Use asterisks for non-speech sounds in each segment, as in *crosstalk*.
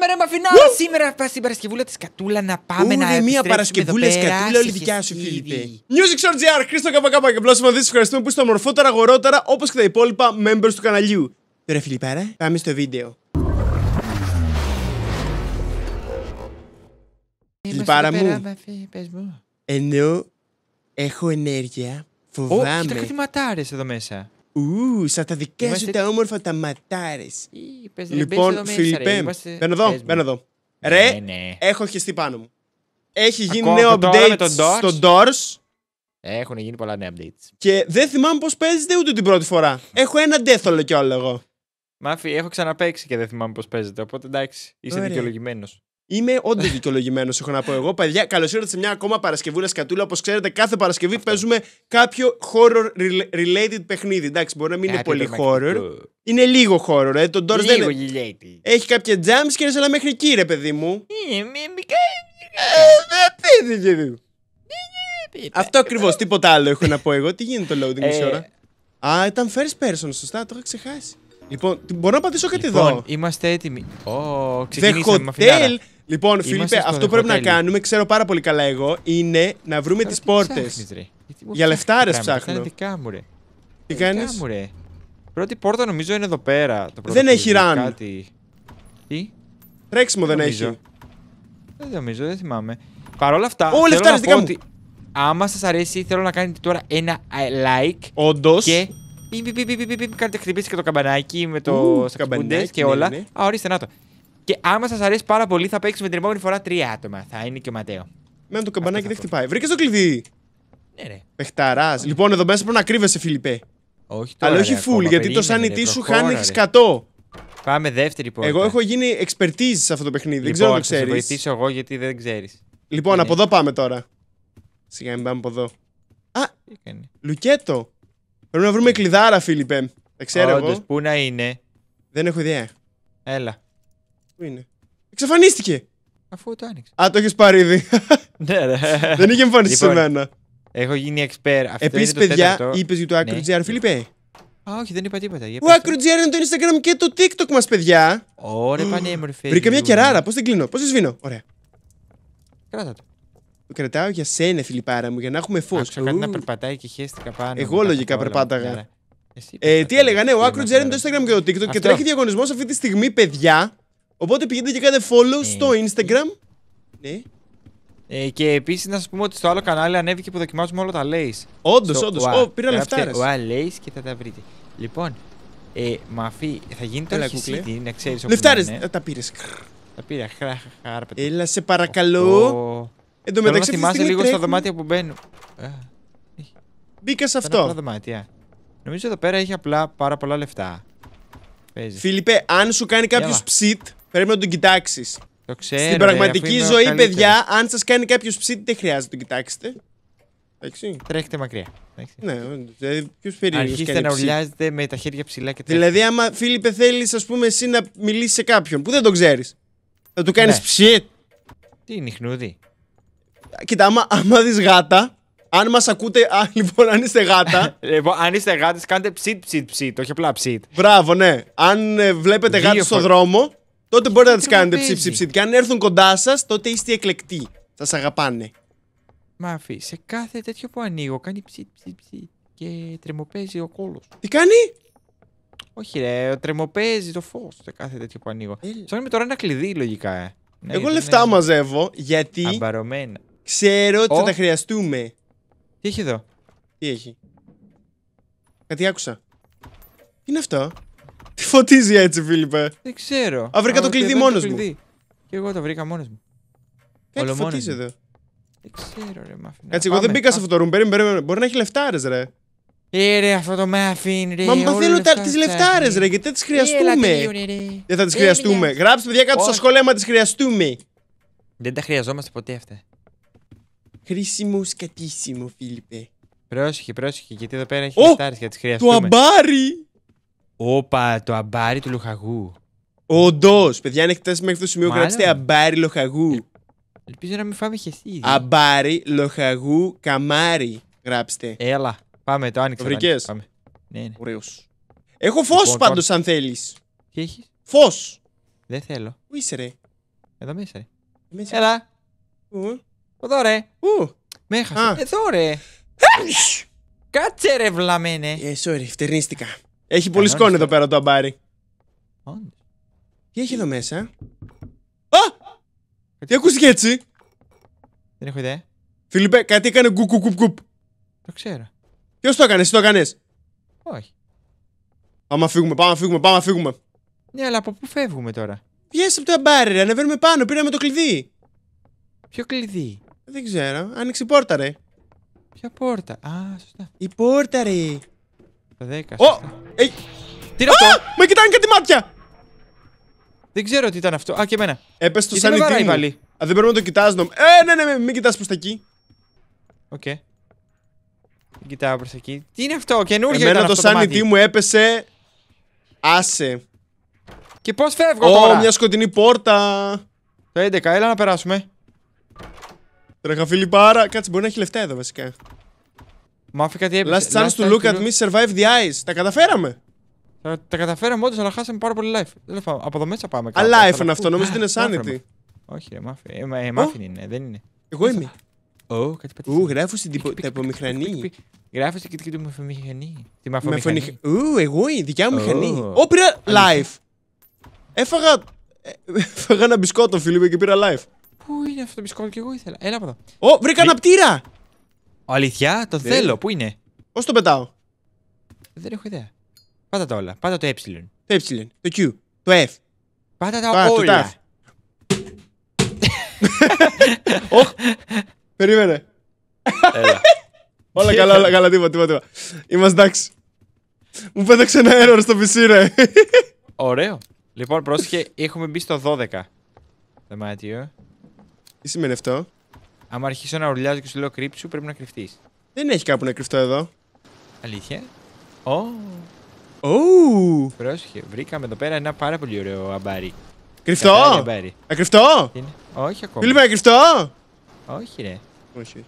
πάμε ρε μαφινάρα σήμερα στην Παρασκευούλα της Κατούλα να πάμε να επιστρέψουμε μια Παρασκευούλα της Κατούλα, όλη δικιά σου φίλη. Music Show GR, Χρήστο Καπακάπα και Πλώσιμα δίσκο, ευχαριστούμε που είστε ομορφότερα, αγορότερα όπως και τα υπόλοιπα members του καναλιού. Τώρα φιλιπάρα, πάμε στο βίντεο. Φιλιπάρα μου, ενώ έχω ενέργεια, φοβάμαι. Ω, κοίτα χρηματάρες εδώ μέσα. Ου, σαν τα δικά σου τα όμορφα τα ματάρες. Λοιπόν, Φιλιππέ, μπαίνω εδώ, μπαίνω εδώ. Ρε, ναι, ναι. έχω χεστεί πάνω μου. Έχει γίνει νέο update στο Doors. Έχουν γίνει πολλά νέα updates. Και δεν θυμάμαι πώς παίζεται ούτε την πρώτη φορά. Έχω ένα ντέθολο κιόλα εγώ. Μάφι, έχω ξαναπέξει και δεν θυμάμαι πώς παίζεται. Οπότε εντάξει, είσαι δικαιολογημένος. Είμαι όντως *laughs* δικαιολογημένος, έχω να πω εγώ. Παιδιά, καλώς ήρθατε σε μια ακόμα Παρασκευούλα Σκατούλα. Όπως ξέρετε, κάθε Παρασκευή Αυτό. παίζουμε κάποιο horror related παιχνίδι. Εντάξει, μπορεί να μην είναι πολύ horror. Είναι λίγο horror, ε. Το Doors δεν είναι. Έχει κάποια jumpscares, αλλά μέχρι εκεί, ρε παιδί μου. Αυτό ακριβώς, τίποτα άλλο έχω να πω εγώ. Τι γίνεται το loading μισή ε, ώρα. Α, ήταν first person, σωστά, το είχα ξεχάσει. Λοιπόν, μπορώ να πατήσω κάτι λοιπόν, εδώ. Είμαστε έτοιμοι. Ω, ξεκινήσαμε με Λοιπόν, Φίλιππε, αυτό που πρέπει να κάνουμε, ξέρω πάρα πολύ καλά εγώ, είναι να βρούμε τις πόρτε. Για λεφτάρε ψάχνω. Τι κάνει. Πρώτη πόρτα νομίζω είναι εδώ πέρα. δεν έχει ραν. Τι? Τρέξιμο δεν, έχει. Δεν νομίζω, δεν θυμάμαι. Παρ' όλα αυτά. Όλα αυτά δικά μου. άμα σας αρέσει, θέλω να κάνετε τώρα ένα ε, like. Όντως. Και. κάνετε χτυπήσεις και το καμπανάκι με το. και όλα. Ναι, ναι. Α, ορίστε, να το. Και άμα σας αρέσει πάρα πολύ, θα παίξουμε την επόμενη φορά τρία άτομα. Θα είναι και ο Ματέο. Μένω το καμπανάκι δεν χτυπάει. Βρήκες το κλειδί. Ναι, ρε. Πεχταρά. Λοιπόν, εδώ μέσα πρέπει να κρύβεσαι, Φιλιππέ. Όχι τώρα, Αλλά όχι φουλ, γιατί το σανιτή σου χάνει 100. Πάμε δεύτερη πόρτα. Εγώ έχω γίνει expertise σε αυτό το παιχνίδι. δεν λοιπόν, ξέρω αν το ξέρει. Θα βοηθήσω εγώ γιατί δεν ξέρεις. Λοιπόν, από εδώ πάμε τώρα. Σιγά μην πάμε από εδώ. Α! Λουκέτο! Πρέπει να βρούμε κλειδάρα, Φίλιππε. Τα ξέρω Όντως, πού να είναι. Δεν έχω ιδέα. Έλα. Πού είναι. Εξαφανίστηκε. Αφού το άνοιξε. Α, το έχεις πάρει ήδη. *laughs* ναι, ρε. Δεν είχε εμφανιστεί λοιπόν, σε μένα. Έχω γίνει expert. Επίση, παιδιά, είπες για το ναι. AcroGR, Φίλιππε. Α, όχι, δεν είπα τίποτα. Ο AcroGR είναι το Instagram και το TikTok μας, παιδιά. Ωραία, πανέμορφη. Βρήκα μια κεράρα. Πώς την κλείνω, πώς τη σβήνω. Ωραία. Κράτα το. Το κρατάω για σένα, Φιλιππάρα μου, για να έχουμε φως. Άκουσα κάτι να περπατάει και χέστηκα πάνω. Εγώ λογικά περπάταγα. Ναι, ε, τι έλεγα, ναι, ο Άκρο είναι το Instagram και το TikTok και τρέχει διαγωνισμός αυτή τη στιγμή, παιδιά. Οπότε πηγαίνετε και κάνετε follow ναι. στο Instagram. Ναι. Ε, και επίσης να σας πούμε ότι στο άλλο κανάλι ανέβηκε που δοκιμάζουμε όλα τα Lays. Όντως, όντω. πήρα λεφτά. Ρε. Lays και θα τα βρείτε. Λοιπόν, ε, μαφή, θα γίνει το κουκλίδι, να ξέρεις. Λεφτάρε, ε, τα πήρες. Τα πήρα, Έλα, σε παρακαλώ. Εν τω μεταξύ, θυμάσαι λίγο στα δωμάτια που μπαίνουν. Μπήκα σε αυτό. στα δωμάτια. Νομίζω εδώ πέρα έχει απλά πάρα πολλά λεφτά. Φίλιππε, αν σου κάνει κάποιο ψιτ, Πρέπει να τον κοιτάξεις. Το ξέρω. Στην πραγματική ρε, ζωή, παιδιά, αν σας κάνει κάποιος ψήτη, δεν χρειάζεται να τον κοιτάξετε. Εντάξει. Τρέχετε μακριά. Εντάξει. Ναι, δηλαδή, ποιο περίεργο. Αρχίστε να ουρλιάζετε με τα χέρια ψηλά και δηλαδή, τέτοια. Δηλαδή, άμα Φίλιππε θέλεις, ας πούμε, εσύ να μιλήσεις σε κάποιον που δεν τον ξέρεις, θα του κάνεις ναι. ψιτ. Τι είναι, χνούδι. Κοίτα, άμα, άμα δεις γάτα, αν μας ακούτε, α, λοιπόν, αν είστε γάτα. *laughs* λοιπόν, αν είστε γάτες, κάντε ψιτ, ψιτ, ψιτ, όχι απλά ψιτ. Μπράβο, ναι. Αν ε, βλέπετε γάτα στο δρόμο, τότε μπορείτε να τις κάνετε ψήψη Και αν έρθουν κοντά σας, τότε είστε εκλεκτοί. Θα σας αγαπάνε. Μάφη, σε κάθε τέτοιο που ανοίγω κάνει ψήψη και τρεμοπέζει ο κόλος. Τι κάνει? Όχι, ρε, τρεμοπέζει το φως σε κάθε τέτοιο που ανοίγω. Ε. Ψάχνουμε τώρα ένα κλειδί, λογικά. Ε. Ναι, Εγώ λεφτά μαζεύω γιατί. Αμπαρωμένα. Ξέρω ότι θα τα χρειαστούμε. Τι έχει εδώ. Τι έχει. Κάτι άκουσα. Τι είναι αυτό φωτίζει έτσι, Φίλιππε. Δεν ξέρω. Α, βρήκα Α, το κλειδί μόνος μου. Και εγώ το βρήκα μόνος μου. Κάτι φωτίζει εδώ. Δεν ξέρω, ρε μάφιν. Κάτσε, εγώ δεν μπήκα σε αυτό το room. μπορεί να έχει λεφτάρες, ρε. Ήρε ε, αυτό το μάφιν, ρε. Μα μου θέλω τι λεφτάρε, ρε, γιατί δεν τις χρειαστούμε. Δεν θα τις χρειαστούμε. Γράψτε, παιδιά, κάτω στα σχολεία, μα τις χρειαστούμε. Δεν τα χρειαζόμαστε ποτέ αυτά. Χρήσιμος σκατήσιμο, Φίλιππε. Πρόσεχε, πρόσεχε, γιατί εδώ πέρα έχει oh! λεφτάρες για τι χρειαστούμε. Το αμπάρι! Όπα, το αμπάρι του λοχαγού. Όντως, παιδιά, αν έχετε μέχρι το σημείο, γράψτε αμπάρι λοχαγού. Ελπίζω να μην φάμε εσύ Αμπάρι λοχαγού καμάρι. Γράψτε. Έλα, πάμε, το άνοιξε Το βρήκες. Ναι, ναι. Έχω φως λοιπόν, πάντως, αν θέλεις. Τι έχεις. Φως. Δεν θέλω. Πού είσαι, ρε. Εδώ μέσα, ρε. Έλα. Ου. Εδώ, ρε. Ου. Με Εδώ, ρε. Κάτσε, Ε, sorry, φτερνίστηκα. Έχει πολύ σκόνη εδώ ε. πέρα το αμπάρι. Τι έχει εδώ μέσα. Α! Τι ακούστηκε έτσι. Δεν έχω ιδέα. Φιλιππέ, κάτι έκανε γκου κουκ Το ξέρω. Ποιος το έκανε, εσύ το έκανες. Όχι. Πάμε να φύγουμε, πάμε να φύγουμε, πάμε φύγουμε. Ναι, αλλά από πού φεύγουμε τώρα. Βγαίνει από το αμπάρι, ρε, ανεβαίνουμε πάνω, πήραμε το κλειδί. Ποιο κλειδί. Δεν ξέρω, άνοιξε η πόρτα, ρε. Ποια πόρτα, α, σωστά. Η πόρτα, ρε. 10. Ω! τι είναι αυτό! Με κοιτάνε κάτι μάτια! Δεν ξέρω τι ήταν αυτό. Α, και εμένα. Έπεσε το σαν Α, δεν πρέπει να το κοιτάς. Νομ... Ε, ναι, ναι, ναι, μην κοιτάς προς τα εκεί. Οκ. Okay. Δεν κοιτάω προς τα εκεί. Τι είναι αυτό, καινούργιο Εμένα ήταν το αυτό το μου έπεσε... Άσε. Και πώς φεύγω oh, τώρα. μια σκοτεινή πόρτα. Το 11, έλα να περάσουμε. Τρέχα φίλοι πάρα. Κάτσε, μπορεί να έχει λεφτά εδώ βασικά αφήκα τι έπεσε. Last chance to look at me survive the eyes. Τα καταφέραμε. Τα, καταφέραμε όντως, αλλά χάσαμε πάρα πολύ life. Δεν λέω, από εδώ μέσα πάμε. Α life είναι αυτό, νομίζω ότι είναι sanity. Όχι, ρε, ε, ε, μάφιν είναι, δεν είναι. Εγώ είμαι. Ω, κάτι πατήσα. Ου, γράφω στην τυπομηχανή. Γράφω στην κριτική του μηχανή. Τη μαφομηχανή. Ου, εγώ είμαι, δικιά μου μηχανή. Όπειρα πήρα life! Έφαγα... Έφαγα ένα μπισκότο, φίλοι μου, και πήρα life. Πού είναι αυτό το μπισκότο και εγώ ήθελα. Έλα από εδώ. Ω, βρήκα ένα πτήρα! Αλήθεια, το ναι. θέλω. Πού είναι. Πώς το πετάω. Δεν έχω ιδέα. Πάτα τα όλα. Πάτα το ε. Το ε. Το Q. Το F. Πάτα τα Πάτα όλα. Οχ. Περίμενε. όλα καλά, όλα καλά. Τίποτα, τίποτα. Είμαστε εντάξει. Μου πέταξε ένα error στο PC, ρε. Ωραίο. Λοιπόν, πρόσεχε, έχουμε μπει στο 12. Δωμάτιο. Τι σημαίνει αυτό. Αν αρχίσω να ουρλιάζω και σου λέω κρύψου, πρέπει να κρυφτείς. Δεν έχει κάπου να κρυφτώ εδώ. Αλήθεια. Ω. Oh. Oh. Πρόσεχε, βρήκαμε εδώ πέρα ένα πάρα πολύ ωραίο αμπάρι. Κρυφτώ! Να κρυφτώ! Όχι ακόμα. Φίλιππα, να Όχι, ρε. Όχι.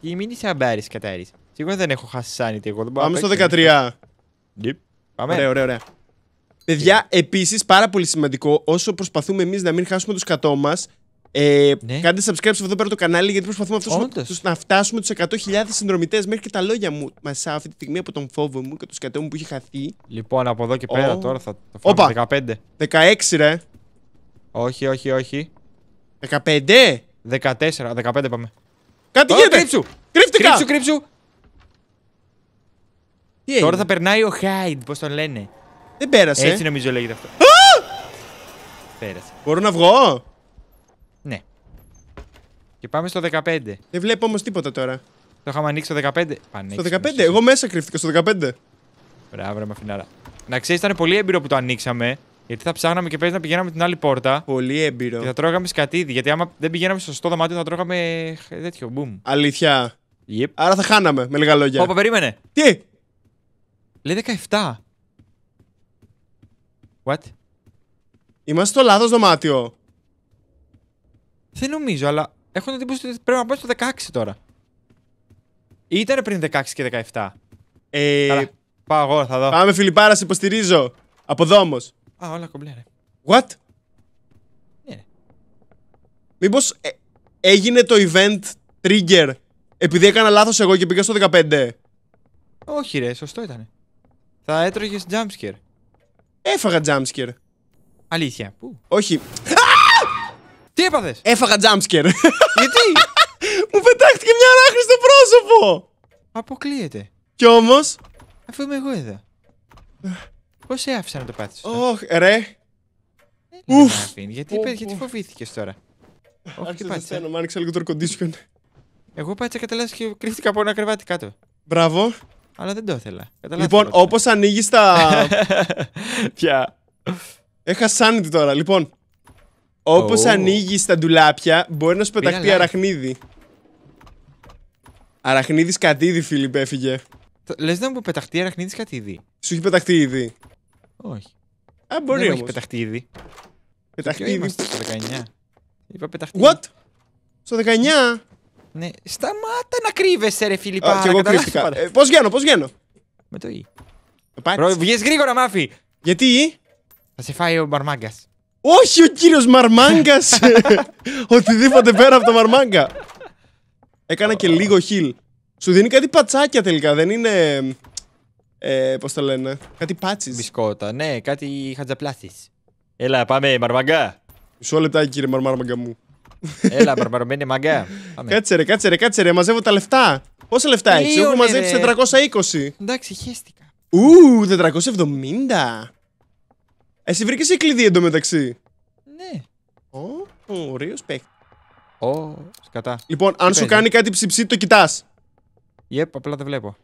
Τι μην είσαι αμπάρι, κατάρις. Σίγουρα δεν έχω χάσει σάνιτι. Εγώ δεν Πάμε στο 13. Ναι. Πάμε. Ωραία, ωραία, ωραία. Παιδιά, επίσης πάρα πολύ σημαντικό, όσο προσπαθούμε εμείς να μην χάσουμε τους κατώ μας, ε, ναι. Κάντε subscribe εδώ πέρα το κανάλι γιατί προσπαθούμε αυτούς, να φτάσουμε τους 100.000 συνδρομητές. Μέχρι και τα λόγια μου μα αυτή τη στιγμή από τον φόβο μου και το σκατέ μου που είχε χαθεί. Λοιπόν, από εδώ και πέρα τώρα θα το φάμε 15. 16 ρε. Όχι, όχι, όχι. 15. 14, 15 πάμε. Κάτι oh, γίνεται. Κρύψου. Κρύφτηκα. Κρύψου, κρύψου. Τώρα θα περνάει ο Χάιντ, πώς τον λένε. Δεν πέρασε. Έτσι νομίζω λέγεται αυτό. Πέρασε. Μπορώ να βγω. Και πάμε στο 15. Δεν βλέπω όμως τίποτα τώρα. Το είχαμε ανοίξει στο 15. Πανέξι, στο 15, εγώ μέσα κρύφτηκα στο 15. Μπράβο, ρε μαφινάρα. Να ξέρεις, ήταν πολύ έμπειρο που το ανοίξαμε. Γιατί θα ψάχναμε και πες να πηγαίναμε την άλλη πόρτα. Πολύ έμπειρο. Και θα τρώγαμε σκατίδι. Γιατί άμα δεν πηγαίναμε στο σωστό δωμάτιο, θα τρώγαμε τέτοιο. Μπούμ. Αλήθεια. Yep. Άρα θα χάναμε, με λίγα λόγια. Όπα, περίμενε. Τι. Λέει 17. What. Είμαστε στο λάθος δωμάτιο. Δεν νομίζω, αλλά Έχω την εντύπωση ότι πρέπει να πάει στο 16 τώρα. Ήταν πριν 16 και 17. Ε, Πάω εγώ, θα δω. Πάμε φιλιπάρα, σε υποστηρίζω. Από εδώ όμω. Α, όλα κομπλέ, ρε. What? Ναι. Μήπως ε, έγινε το event trigger επειδή έκανα λάθος εγώ και πήγα στο 15. Όχι, ρε, σωστό ήταν. Θα έτρωγες jumpscare. Έφαγα jumpscare. Αλήθεια. Πού? Όχι. Τι έπαθες. Έφαγα jumpscare. *laughs* Γιατί? *laughs* Μου πετάχτηκε μια ράχνη στο πρόσωπο. Αποκλείεται. Κι όμως. Αφού είμαι εγώ εδώ. Πώς σε άφησα να το πάθεις. Ωχ, ρε. Ουφ. Γιατί, γιατί φοβήθηκες τώρα. Όχι, πάτησα. Μου άνοιξε λίγο το κοντίσιον. Εγώ πάτησα κατά λάθο και κρύφτηκα από ένα κρεβάτι κάτω. Μπράβο. Αλλά δεν το ήθελα. Λοιπόν, όπως ανοίγεις τα. *laughs* Πια. Έχα sanity τώρα, λοιπόν. Όπως oh. ανοίγει τα ντουλάπια, μπορεί να σου πεταχτεί αραχνίδι. Αραχνίδις κατίδι, Φίλιπ, έφυγε. Λε να μου πεταχτεί αραχνίδις κατίδι. Σου έχει πεταχτεί ήδη. Όχι. Α, μπορεί να έχει πεταχτεί ήδη. Πεταχτεί ήδη. Στο 19. Είπα πεταχτεί. What? Στο 19. Ναι, σταμάτα να κρύβεσαι, ρε Φίλιππα. Και εγώ πώ γίνω, πώ γίνω. Με το E. Βγες γρήγορα, μάφι. Γιατί. Θα σε φάει ο Μπαρμάγκας. Όχι ο κύριος Μαρμάγκας! *laughs* Οτιδήποτε πέρα από το Μαρμάγκα Έκανα και λίγο χιλ Σου δίνει κάτι πατσάκια τελικά Δεν είναι ε, Πώς το λένε Κάτι πάτσις Μπισκότα ναι κάτι χατζαπλάθης. Έλα πάμε Μαρμάγκα Μισό λεπτάκι, κύριε Μαρμάγκα μου Έλα Μαρμαρμένη μαγκά Κάτσε ρε κάτσε κάτσε ρε μαζεύω τα λεφτά Πόσα λεφτά έχεις έχω ναι, μαζέψει 420 Εντάξει χέστηκα Ου 470 εσύ βρήκες ή κλειδί εντωμεταξύ. Ναι. Ω, ωραίος παίχτης. Ω, σκατά. Λοιπόν, αν σου κάνει κάτι ψηψή, το κοιτάς. Yep, απλά δεν βλέπω.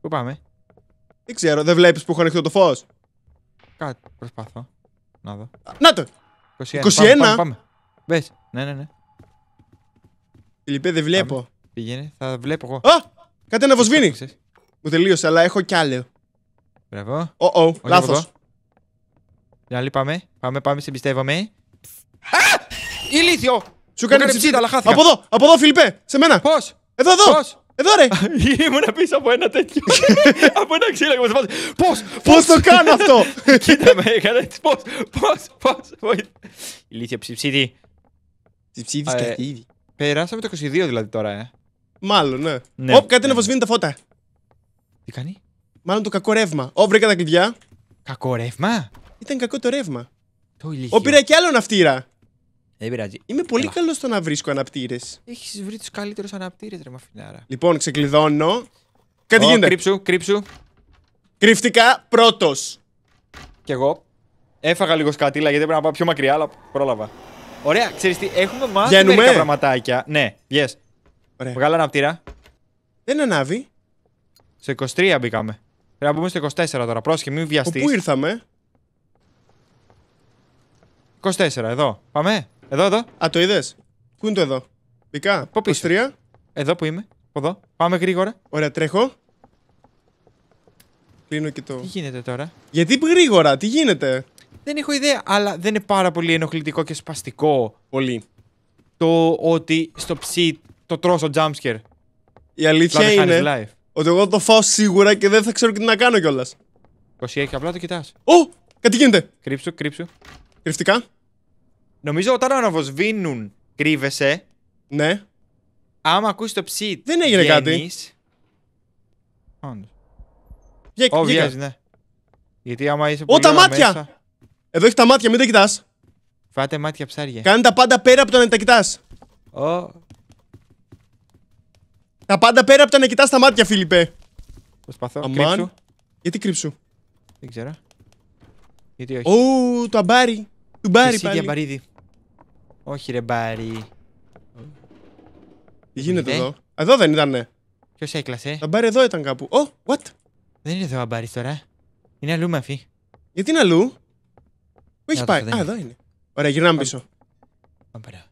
Πού πάμε. Δεν ξέρω, δεν βλέπεις που έχω ανοιχτό το φως. Κάτι προσπαθώ. Να δω. Να το! 21. Πάμε, Μπε. Ναι, ναι, ναι. Φιλιππέ, δεν βλέπω. Πάμε. Πηγαίνει, θα βλέπω εγώ. Α! Κάτι βοσβήνει Μου τελείωσε, αλλά έχω κι άλλο. Brawo. O, o, O, πάμε, Dalej pamy, Πάμε, πάμε, sobie stawamy. Ηλίθιο! Σου κάνει αλλά χάθηκα. Από εδώ, από εδώ, Φιλιππέ, σε μένα. Πώς, Εδώ, εδώ. πώς. Εδώ ρε! *laughs* Ήμουνα πίσω από ένα τέτοιο. *laughs* από ένα ξύλο και μου σπάζει. Πώς, Πώς το κάνω αυτό! *laughs* κοίτα με, έκανε έτσι. Πώς, πώς, πώς. Ηλίθεια ψυψίδι. Ψυψίδι και ε, Περάσαμε το 22 δηλαδή τώρα, ε. Μάλλον, ναι. Ναι. Όπ, κάτι είναι βοσβήνει τα φώτα. Τι κάνει. Μάλλον το κακό ρεύμα. Ω, βρήκα τα κλειδιά. Κακό ρεύμα. Ήταν κακό το ρεύμα. Το ηλίθιο. Ό πήρα και άλλο ναυτήρα. Δεν πειράζει. Είμαι πολύ καλός στο να βρίσκω αναπτήρες. Έχεις βρει τους καλύτερους αναπτήρες, ρε μαφινάρα. Λοιπόν, ξεκλειδώνω. Κάτι γίνεται. Κρύψου, κρύψου. Κρύφτηκα πρώτος. Κι εγώ. Έφαγα λίγος σκατήλα γιατί πρέπει να πάω πιο μακριά, αλλά πρόλαβα. Ωραία, ξέρεις τι, έχουμε μάθει Βγαίνουμε. μερικά πραγματάκια. Ναι, yes. Ωραία. Βγάλα αναπτήρα. Δεν ανάβει. Σε 23 μπήκαμε να μπούμε στο 24 τώρα. Πρόσχε, μην βιαστείς. Πού ήρθαμε. 24, εδώ. Πάμε. Εδώ, εδώ. Α, το είδες. Πού είναι το εδώ. Πικά. Πού πίσω. 23. Εδώ που είμαι. Εδώ. Πάμε γρήγορα. Ωραία, τρέχω. Κλείνω και το. Τι γίνεται τώρα. Γιατί γρήγορα, τι γίνεται. Δεν έχω ιδέα, αλλά δεν είναι πάρα πολύ ενοχλητικό και σπαστικό. Πολύ. Το ότι στο ψι το τρως ο jumpscare. Η αλήθεια είναι ότι εγώ το φάω σίγουρα και δεν θα ξέρω τι να κάνω κιόλας. έχει απλά το κοιτάς. Ω! Κάτι γίνεται! Κρύψου, κρύψου. Κρυφτικά. Νομίζω όταν αναβοσβήνουν, κρύβεσαι. Ναι. Άμα ακούσεις το ψι. Δεν έγινε κάτι. Όντω. Βγαίνει. ναι. Γιατί άμα είσαι. Ω, τα μάτια! Εδώ έχει τα μάτια, μην τα κοιτάς. Φάτε μάτια ψάρια. Κάνε τα πάντα πέρα από το να τα κοιτάς. Ω, τα πάντα πέρα από τα να κοιτάς τα μάτια, Φίλιππε. Προσπαθώ. Αμάν. Κρύψου. Γιατί κρύψου. Δεν ξέρω. Γιατί όχι. Ου, το αμπάρι. Του μπάρι πάλι. Αμπαρίδι. Όχι ρε μπάρι. Τι γίνεται Είτε. εδώ. Εδώ δεν ήταν Ποιος έκλασε. Το αμπάρι εδώ ήταν κάπου. Ω, what. Δεν είναι εδώ ο αμπάρις τώρα. Είναι αλλού μαφή. Γιατί είναι αλλού. Πού έχει πάει. Α, εδώ είναι. Ωραία, γυρνάμε πίσω. Πάμε παρά.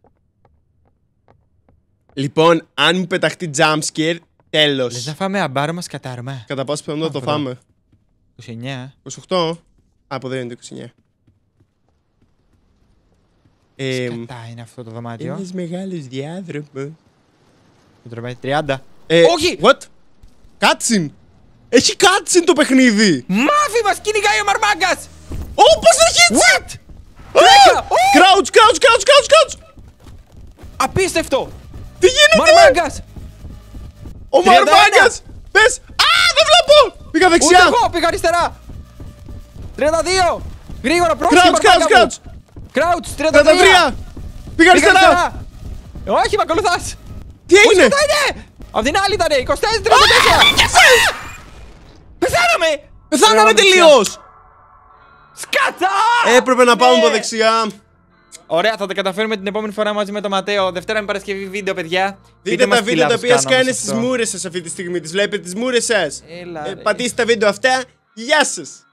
Λοιπόν, αν μου πεταχτεί jumpscare, τέλος. Δεν θα φάμε αμπάρο μας κατάρμα. Κατά πάση πιθανότητα το φάμε. 29. 28. Από δεν είναι το 29. Ε, είναι αυτό το δωμάτιο. μεγάλο μεγάλος διάδρομος. Τροπάει 30. Ε, Όχι! What? Κάτσιν! Έχει κάτσιν το παιχνίδι! Μάφι μας κυνηγάει ο μαρμάγκας! Ω, πώς το χίτσε! What? Κράουτ, κράουτ, κράουτ, κράουτ! κράουτς! Απίστευτο! Τι γίνεται! Μαρμάγκας! Ο Μαρμάγκας! Πες! Α, δεν βλέπω! Πήγα δεξιά! Ούτε εγώ πήγα αριστερά! 32! Γρήγορα, πρόσεχε! Κράουτ, κράουτ, κράουτ! 33! Πήγα αριστερά! Ε, όχι, με ακολουθάς! Τι έγινε! Ναι! Απ' την άλλη ήταν 24-34! Πεθάναμε! Πεθάναμε τελείω! Σκατά! Έπρεπε να πάμε από ναι. δεξιά. Ωραία, θα τα καταφέρουμε την επόμενη φορά μαζί με τον Ματέο. Δευτέρα με Παρασκευή βίντεο, παιδιά. Δείτε τα βίντεο τα οποία σκάνε στι μούρες σας αυτή τη στιγμή. Τις βλέπετε τις μούρες σας. Ε, πατήστε τα βίντεο αυτά. Γεια σας.